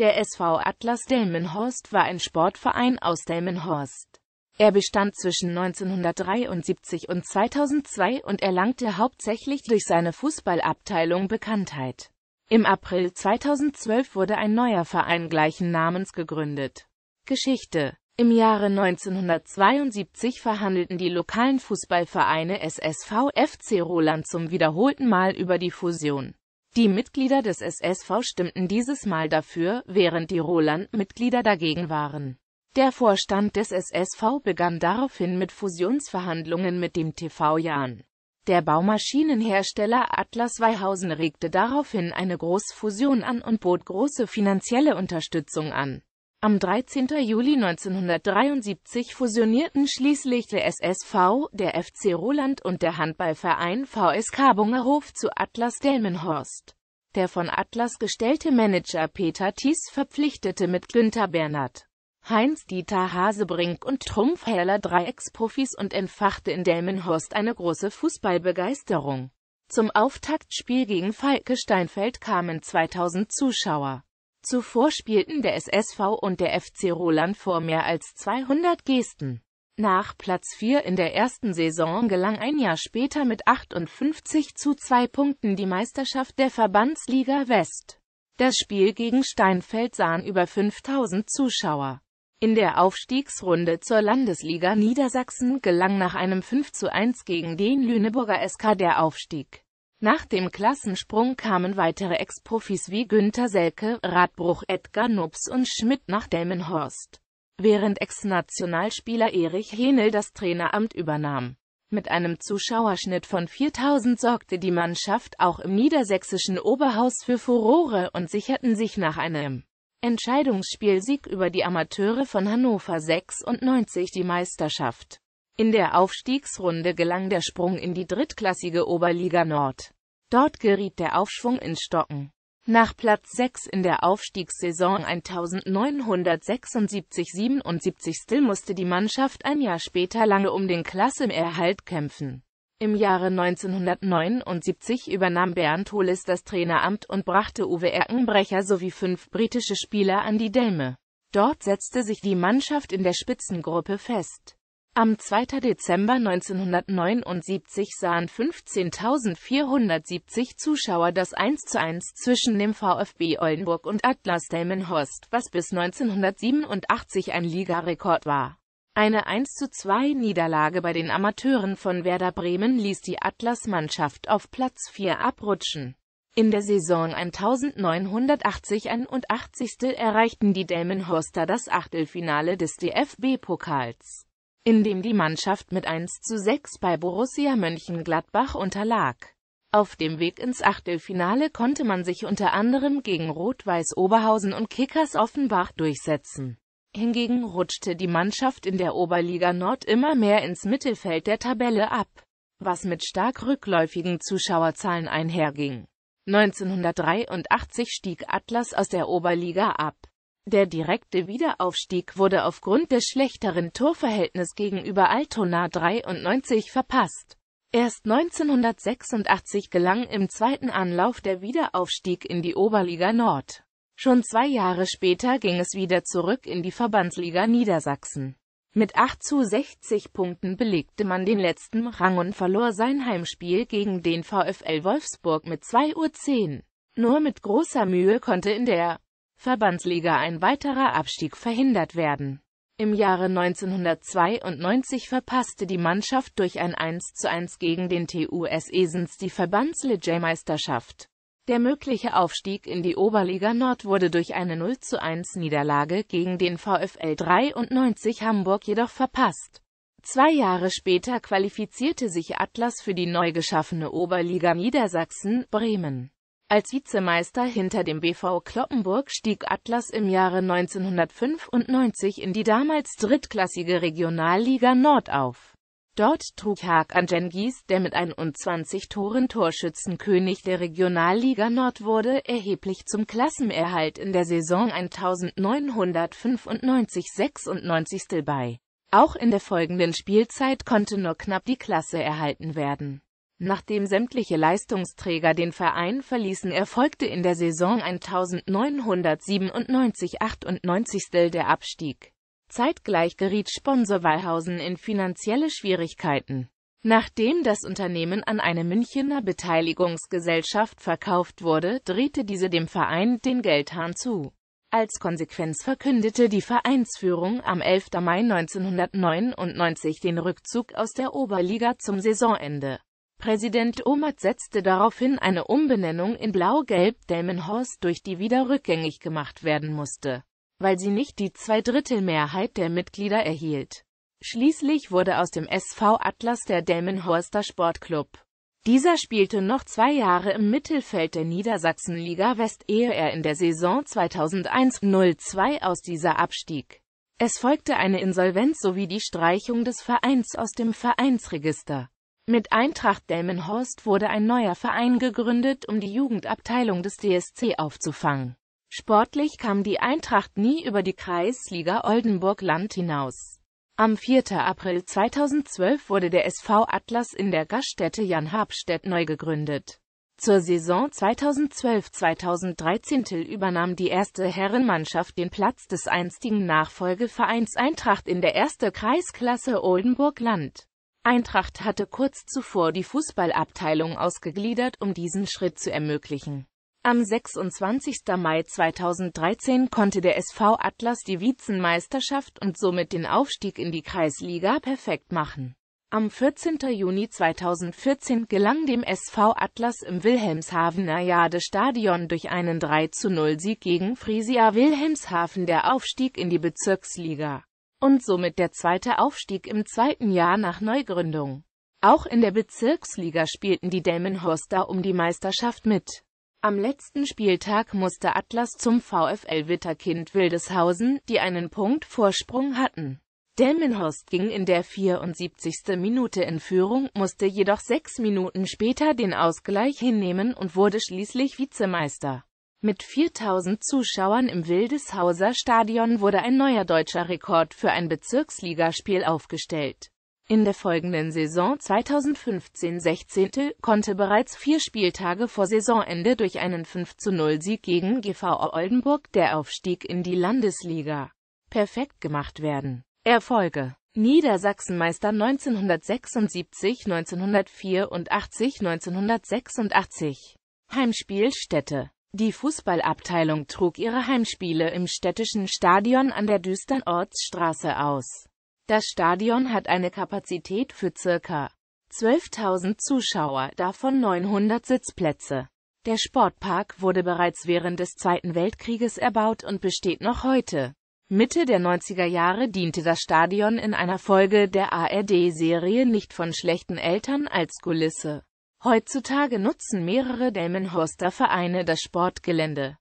Der SV Atlas Delmenhorst war ein Sportverein aus Delmenhorst. Er bestand zwischen 1973 und 2002 und erlangte hauptsächlich durch seine Fußballabteilung Bekanntheit. Im April 2012 wurde ein neuer Verein gleichen Namens gegründet. Geschichte Im Jahre 1972 verhandelten die lokalen Fußballvereine SSV FC Roland zum wiederholten Mal über die Fusion. Die Mitglieder des SSV stimmten dieses Mal dafür, während die Roland-Mitglieder dagegen waren. Der Vorstand des SSV begann daraufhin mit Fusionsverhandlungen mit dem TV Jahn. Der Baumaschinenhersteller Atlas Weihausen regte daraufhin eine Großfusion an und bot große finanzielle Unterstützung an am 13. Juli 1973 fusionierten schließlich der SSV, der FC Roland und der Handballverein VSK Bungerhof zu Atlas Delmenhorst. Der von Atlas gestellte Manager Peter Thies verpflichtete mit Günter Bernhard Heinz-Dieter Hasebrink und Trumpf Herler drei Ex-Profis und entfachte in Delmenhorst eine große Fußballbegeisterung. Zum Auftaktspiel gegen Falke Steinfeld kamen 2000 Zuschauer. Zuvor spielten der SSV und der FC Roland vor mehr als 200 Gesten. Nach Platz 4 in der ersten Saison gelang ein Jahr später mit 58 zu 2 Punkten die Meisterschaft der Verbandsliga West. Das Spiel gegen Steinfeld sahen über 5000 Zuschauer. In der Aufstiegsrunde zur Landesliga Niedersachsen gelang nach einem 5 zu 1 gegen den Lüneburger SK der Aufstieg. Nach dem Klassensprung kamen weitere Ex-Profis wie Günther Selke, Radbruch, Edgar Nups und Schmidt nach Delmenhorst, während Ex-Nationalspieler Erich Henel das Traineramt übernahm. Mit einem Zuschauerschnitt von 4000 sorgte die Mannschaft auch im niedersächsischen Oberhaus für Furore und sicherten sich nach einem Entscheidungsspielsieg über die Amateure von Hannover 96 die Meisterschaft. In der Aufstiegsrunde gelang der Sprung in die drittklassige Oberliga Nord. Dort geriet der Aufschwung in Stocken. Nach Platz 6 in der Aufstiegssaison 1976-77 musste die Mannschaft ein Jahr später lange um den Klassenerhalt kämpfen. Im Jahre 1979 übernahm Bernd Holes das Traineramt und brachte Uwe Erkenbrecher sowie fünf britische Spieler an die Delme. Dort setzte sich die Mannschaft in der Spitzengruppe fest. Am 2. Dezember 1979 sahen 15.470 Zuschauer das 1 zu 1 zwischen dem VfB Oldenburg und Atlas Delmenhorst, was bis 1987 ein Ligarekord war. Eine 1 zu 2 Niederlage bei den Amateuren von Werder Bremen ließ die Atlas-Mannschaft auf Platz 4 abrutschen. In der Saison 1980-81 erreichten die Delmenhorster das Achtelfinale des DFB-Pokals in dem die Mannschaft mit 1 zu 6 bei Borussia Mönchengladbach unterlag. Auf dem Weg ins Achtelfinale konnte man sich unter anderem gegen Rot-Weiß Oberhausen und Kickers Offenbach durchsetzen. Hingegen rutschte die Mannschaft in der Oberliga Nord immer mehr ins Mittelfeld der Tabelle ab, was mit stark rückläufigen Zuschauerzahlen einherging. 1983 stieg Atlas aus der Oberliga ab. Der direkte Wiederaufstieg wurde aufgrund des schlechteren Torverhältnis gegenüber Altona 93 verpasst. Erst 1986 gelang im zweiten Anlauf der Wiederaufstieg in die Oberliga Nord. Schon zwei Jahre später ging es wieder zurück in die Verbandsliga Niedersachsen. Mit 8 zu 60 Punkten belegte man den letzten Rang und verlor sein Heimspiel gegen den VfL Wolfsburg mit 2 Uhr 10. Nur mit großer Mühe konnte in der Verbandsliga ein weiterer Abstieg verhindert werden. Im Jahre 1992 verpasste die Mannschaft durch ein 1 zu 1 gegen den TUS Esens die Verbandsligameisterschaft. Der mögliche Aufstieg in die Oberliga Nord wurde durch eine 0 zu 1 Niederlage gegen den VfL 93 Hamburg jedoch verpasst. Zwei Jahre später qualifizierte sich Atlas für die neu geschaffene Oberliga Niedersachsen, Bremen. Als Vizemeister hinter dem BV Kloppenburg stieg Atlas im Jahre 1995 in die damals drittklassige Regionalliga Nord auf. Dort trug Hakan Jengis, der mit 21 Toren Torschützenkönig der Regionalliga Nord wurde, erheblich zum Klassenerhalt in der Saison 1995-96 bei. Auch in der folgenden Spielzeit konnte nur knapp die Klasse erhalten werden. Nachdem sämtliche Leistungsträger den Verein verließen, erfolgte in der Saison 1997-98 der Abstieg. Zeitgleich geriet Sponsor Wallhausen in finanzielle Schwierigkeiten. Nachdem das Unternehmen an eine Münchener Beteiligungsgesellschaft verkauft wurde, drehte diese dem Verein den Geldhahn zu. Als Konsequenz verkündete die Vereinsführung am 11. Mai 1999 den Rückzug aus der Oberliga zum Saisonende. Präsident Omat setzte daraufhin eine Umbenennung in Blau-Gelb-Delmenhorst durch die wieder rückgängig gemacht werden musste, weil sie nicht die Zweidrittelmehrheit der Mitglieder erhielt. Schließlich wurde aus dem SV Atlas der Delmenhorster Sportclub. Dieser spielte noch zwei Jahre im Mittelfeld der Niedersachsenliga West, ehe er in der Saison 2001-02 aus dieser abstieg. Es folgte eine Insolvenz sowie die Streichung des Vereins aus dem Vereinsregister. Mit Eintracht Delmenhorst wurde ein neuer Verein gegründet, um die Jugendabteilung des DSC aufzufangen. Sportlich kam die Eintracht nie über die Kreisliga Oldenburg-Land hinaus. Am 4. April 2012 wurde der SV Atlas in der Gaststätte Jan Habstedt neu gegründet. Zur Saison 2012-2013 übernahm die erste Herrenmannschaft den Platz des einstigen Nachfolgevereins Eintracht in der ersten Kreisklasse Oldenburg-Land. Eintracht hatte kurz zuvor die Fußballabteilung ausgegliedert, um diesen Schritt zu ermöglichen. Am 26. Mai 2013 konnte der SV Atlas die Vizenmeisterschaft und somit den Aufstieg in die Kreisliga perfekt machen. Am 14. Juni 2014 gelang dem SV Atlas im Wilhelmshavener Jade-Stadion durch einen 3-0-Sieg gegen Frisia Wilhelmshaven der Aufstieg in die Bezirksliga und somit der zweite Aufstieg im zweiten Jahr nach Neugründung. Auch in der Bezirksliga spielten die Delmenhorster um die Meisterschaft mit. Am letzten Spieltag musste Atlas zum VfL Witterkind Wildeshausen, die einen Punkt Vorsprung hatten. Delmenhorst ging in der 74. Minute in Führung, musste jedoch sechs Minuten später den Ausgleich hinnehmen und wurde schließlich Vizemeister. Mit 4000 Zuschauern im Wildeshauser Stadion wurde ein neuer deutscher Rekord für ein Bezirksligaspiel aufgestellt. In der folgenden Saison 2015-16 konnte bereits vier Spieltage vor Saisonende durch einen 5-0-Sieg gegen GV Oldenburg der Aufstieg in die Landesliga perfekt gemacht werden. Erfolge Niedersachsenmeister 1976, 1984, 1986 Heimspielstätte die Fußballabteilung trug ihre Heimspiele im städtischen Stadion an der Düstern Ortsstraße aus. Das Stadion hat eine Kapazität für ca. 12.000 Zuschauer, davon 900 Sitzplätze. Der Sportpark wurde bereits während des Zweiten Weltkrieges erbaut und besteht noch heute. Mitte der 90er Jahre diente das Stadion in einer Folge der ARD-Serie nicht von schlechten Eltern als Kulisse. Heutzutage nutzen mehrere Delmenhorster Vereine das Sportgelände.